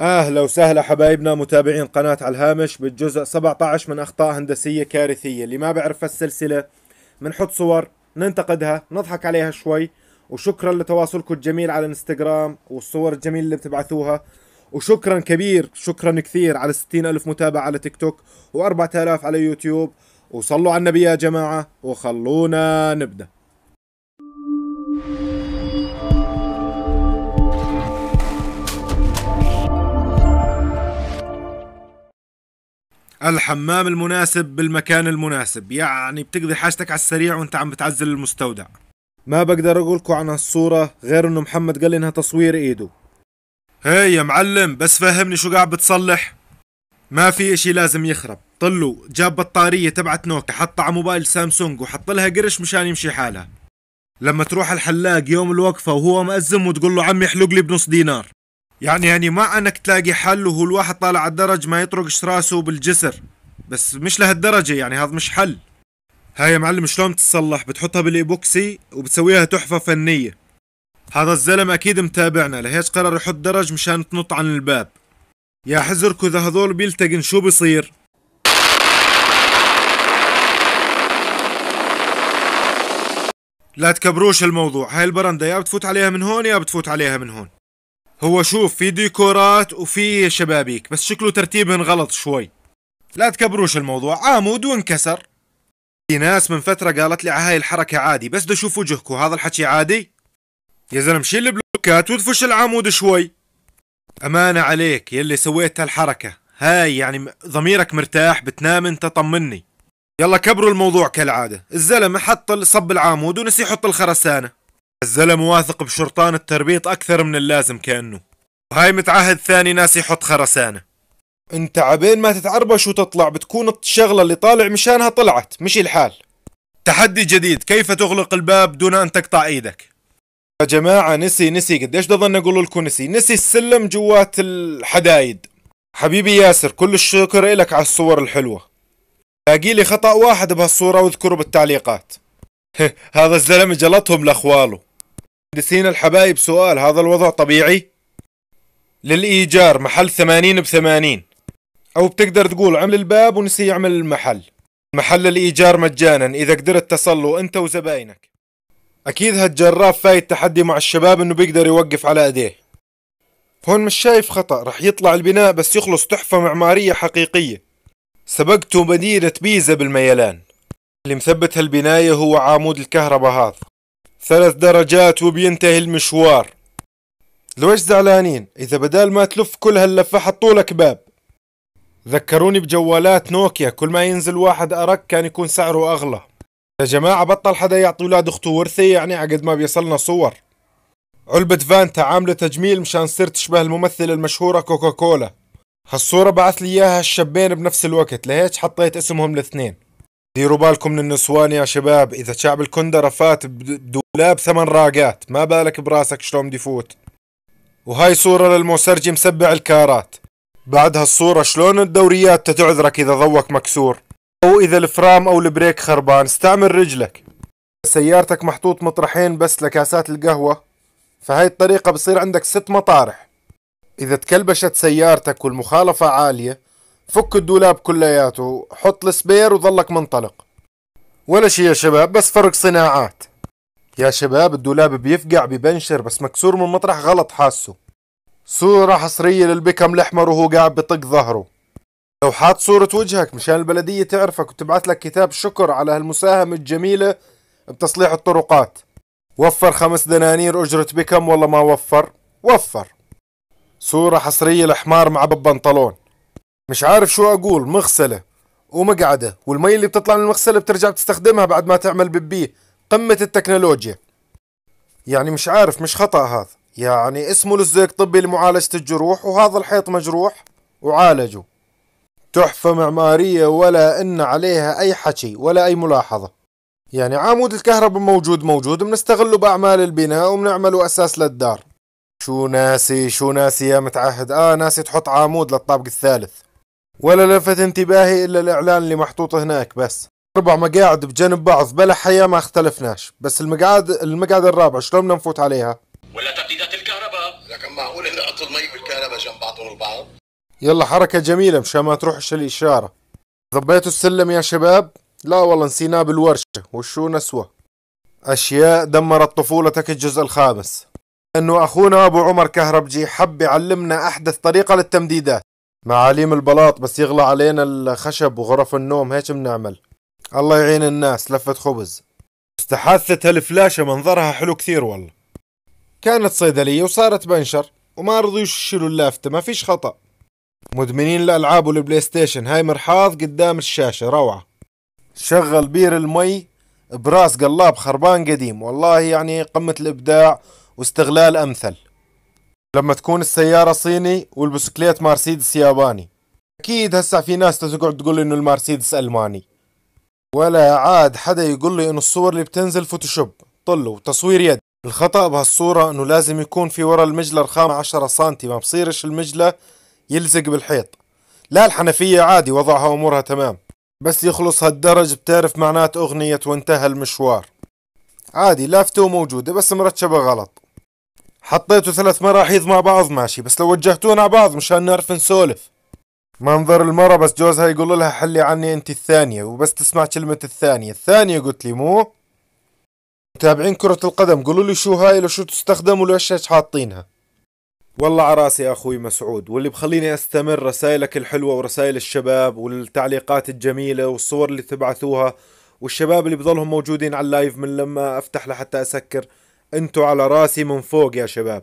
اهلا وسهلا حبايبنا متابعين قناة على الهامش بالجزء 17 من اخطاء هندسية كارثية اللي ما بيعرف السلسلة بنحط صور ننتقدها نضحك عليها شوي وشكرا لتواصلكم الجميل على الانستغرام والصور الجميلة اللي بتبعثوها وشكرا كبير شكرا كثير على 60 ألف متابعة على تيك توك و4000 على يوتيوب وصلوا على النبي يا جماعة وخلونا نبدأ الحمام المناسب بالمكان المناسب يعني بتقضي حاجتك على السريع وانت عم بتعزل المستودع ما بقدر اقولكم عن هالصورة غير انه محمد قال لي انها تصوير ايده هي يا معلم بس فهمني شو قاعد بتصلح ما في اشي لازم يخرب طلو جاب بطارية تبعت نوكيا حطها على موبايل سامسونج وحط لها قرش مشان يمشي حالها لما تروح الحلاق يوم الوقفة وهو مأزم وتقول له عمي احلق لي بنص دينار يعني يعني ما انك تلاقي حل وهو الواحد طالع على الدرج ما يطرق راسه بالجسر بس مش لهالدرجة يعني هذا مش حل هاي يا معلم شلون بتتصلح بتحطها بالايبوكسي وبتسويها تحفة فنية هذا الزلمة اكيد متابعنا لهيش قرر يحط درج مشان تنط عن الباب يا حزركو اذا هذول بيلتقن شو بصير لا تكبروش الموضوع هاي البرندة يا بتفوت عليها من هون يا بتفوت عليها من هون هو شوف في ديكورات وفي شبابيك بس شكله ترتيبهن غلط شوي لا تكبروش الموضوع عمود وانكسر في ناس من فترة قالت لي على هاي الحركة عادي بس بدي اشوف وجهكم هذا الحكي عادي يا زلمة شيل البلوكات وادفش العمود شوي امانة عليك يلي سويت هالحركة هاي يعني ضميرك مرتاح بتنام انت طمني يلا كبروا الموضوع كالعادة الزلمة حط صب العمود ونسي يحط الخرسانة الزلم واثق بشرطان التربيط أكثر من اللازم كأنه وهاي متعهد ثاني ناس يحط خرسانة انت عبين ما تتعربش وتطلع بتكون الشغلة اللي طالع مشانها طلعت مش الحال تحدي جديد كيف تغلق الباب دون أن تقطع إيدك يا جماعة نسي نسي قديش بضلني أقول لكم نسي نسي السلم جوات الحدايد حبيبي ياسر كل الشكر إلك على الصور الحلوة لاقي لي خطأ واحد بهالصورة واذكره بالتعليقات هذا الزلمة جلطهم لأخواله مهندسين الحبايب سؤال هذا الوضع طبيعي للإيجار محل ثمانين بثمانين أو بتقدر تقول عمل الباب ونسي يعمل المحل محل الإيجار مجانا إذا قدرت تصلوا أنت وزباينك أكيد هالجراف فايت تحدي مع الشباب إنه بيقدر يوقف على أيديه هون مش شايف خطأ رح يطلع البناء بس يخلص تحفة معمارية حقيقية سبقته مدينة بيزا بالميلان اللي مثبت هالبناية هو عامود الكهرباء هذا ثلاث درجات وبينتهي المشوار لوش زعلانين اذا بدال ما تلف كل هاللفة حطولك باب ذكروني بجوالات نوكيا كل ما ينزل واحد ارك كان يكون سعره اغلى يا جماعة بطل حدا يعطي ولاد اخته ورثة يعني عقد ما بيصلنا صور علبة فانتا عاملة تجميل مشان تصير تشبه الممثلة المشهورة كوكاكولا هالصورة بعث لي اياها الشابين بنفس الوقت لهيك حطيت اسمهم الاثنين ديروا بالكم من النسوان يا شباب اذا شعب الكندرة فات بدولاب ثمان راقات ما بالك براسك شلون بدي يفوت وهاي صورة للموسرجي مسبع الكارات بعد هالصورة شلون الدوريات تتعذرك اذا ضوك مكسور او اذا الفرام او البريك خربان استعمل رجلك سيارتك محطوط مطرحين بس لكاسات القهوة فهاي الطريقة بصير عندك ست مطارح إذا تكلبشت سيارتك والمخالفة عالية فك الدولاب كلياته حط السبير وظلك منطلق ولا شي يا شباب بس فرق صناعات يا شباب الدولاب بيفقع ببنشر بس مكسور من مطرح غلط حاسه صورة حصرية للبكم الأحمر وهو قاعد بطق ظهره لو حاط صورة وجهك مشان البلدية تعرفك وتبعث لك كتاب شكر على هالمساهمة الجميلة بتصليح الطرقات وفر خمس دنانير أجرة بكم ولا ما وفر وفر صورة حصرية لحمار مع ببنطلون مش عارف شو اقول مغسله ومقعده والمي اللي بتطلع من المغسله بترجع بتستخدمها بعد ما تعمل ببي قمه التكنولوجيا يعني مش عارف مش خطا هذا يعني اسمه لزيق طبي لمعالجه الجروح وهذا الحيط مجروح وعالجه تحفه معماريه ولا ان عليها اي حكي ولا اي ملاحظه يعني عمود الكهرباء موجود موجود بنستغله بأعمال البناء وبنعمله أساس للدار شو ناسي شو ناسي يا متعهد آه ناسي تحط عمود للطابق الثالث ولا لفت انتباهي إلا الإعلان اللي محطوط هناك بس أربع مقاعد بجنب بعض بلا حياة ما اختلفناش بس المقعد المقعد الرابع شلون بدنا نفوت عليها ولا تقليدات الكهرباء لكن معقول اني اطل المي والكهرباء جنب بعضهم البعض يلا حركة جميلة مشان ما تروحش الإشارة ضبيتوا السلم يا شباب لا والله نسيناه بالورشة وشو نسوى أشياء دمرت طفولتك الجزء الخامس أنه أخونا أبو عمر كهربجي حب يعلمنا أحدث طريقة للتمديدات معاليم البلاط بس يغلى علينا الخشب وغرف النوم هيك بنعمل الله يعين الناس لفة خبز استحثت هالفلاشة منظرها حلو كثير والله كانت صيدلية وصارت بنشر وما رضوا يشيلوا اللافتة ما فيش خطأ مدمنين الألعاب والبلاي ستيشن هاي مرحاض قدام الشاشة روعة شغل بير المي براس قلاب خربان قديم والله يعني قمة الإبداع واستغلال أمثل لما تكون السيارة صيني والبسكليت مرسيدس ياباني أكيد هسا في ناس تقعد تقول إنه المرسيدس ألماني ولا عاد حدا يقول لي إنه الصور اللي بتنزل فوتوشوب طلوا تصوير يد الخطأ بهالصورة إنه لازم يكون في ورا المجلة رخامة عشرة سنتي ما بصيرش المجلة يلزق بالحيط لا الحنفية عادي وضعها أمورها تمام بس يخلص هالدرج بتعرف معنات أغنية وانتهى المشوار عادي لافتة وموجودة بس مرتشبة غلط حطيتوا ثلاث مراحيض مع بعض ماشي بس لو وجهتونا على بعض مشان نعرف نسولف منظر المرة بس جوزها يقول لها حلي عني انت الثانية وبس تسمع كلمة الثانية الثانية قلت لي مو متابعين كرة القدم قولوا لي شو هاي شو تستخدم وليش هيك حاطينها والله عراسي اخوي مسعود واللي بخليني استمر رسائلك الحلوة ورسائل الشباب والتعليقات الجميلة والصور اللي تبعثوها والشباب اللي بظلهم موجودين على اللايف من لما افتح لحتى اسكر انتوا على راسي من فوق يا شباب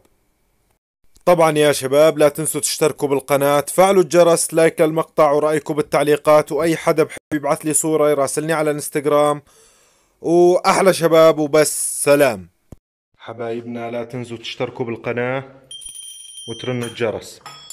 طبعا يا شباب لا تنسوا تشتركوا بالقناة فعلوا الجرس لايك للمقطع ورأيكم بالتعليقات وأي حدا بحب يبعث لي صورة يراسلني على الانستغرام وأحلى شباب وبس سلام حبايبنا لا تنسوا تشتركوا بالقناة وترنوا الجرس